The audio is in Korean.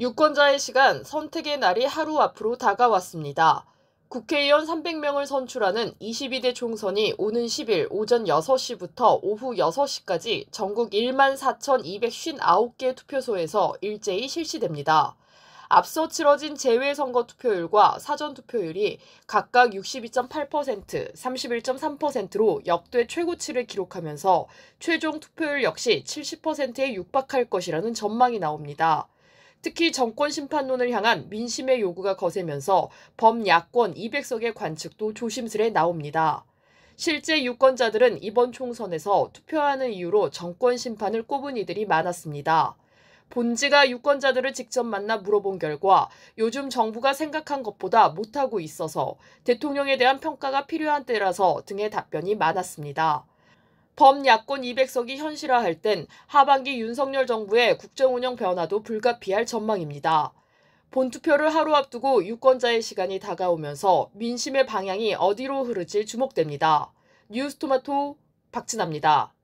유권자의 시간, 선택의 날이 하루 앞으로 다가왔습니다. 국회의원 300명을 선출하는 22대 총선이 오는 10일 오전 6시부터 오후 6시까지 전국 1만 4,259개 투표소에서 일제히 실시됩니다. 앞서 치러진 재외선거 투표율과 사전 투표율이 각각 62.8%, 31.3%로 역대 최고치를 기록하면서 최종 투표율 역시 70%에 육박할 것이라는 전망이 나옵니다. 특히 정권 심판론을 향한 민심의 요구가 거세면서 범야권 200석의 관측도 조심스레 나옵니다. 실제 유권자들은 이번 총선에서 투표하는 이유로 정권 심판을 꼽은 이들이 많았습니다. 본지가 유권자들을 직접 만나 물어본 결과 요즘 정부가 생각한 것보다 못하고 있어서 대통령에 대한 평가가 필요한 때라서 등의 답변이 많았습니다. 범야권 200석이 현실화할 땐 하반기 윤석열 정부의 국정운영 변화도 불가피할 전망입니다. 본투표를 하루 앞두고 유권자의 시간이 다가오면서 민심의 방향이 어디로 흐를지 주목됩니다. 뉴스토마토 박진아입니다.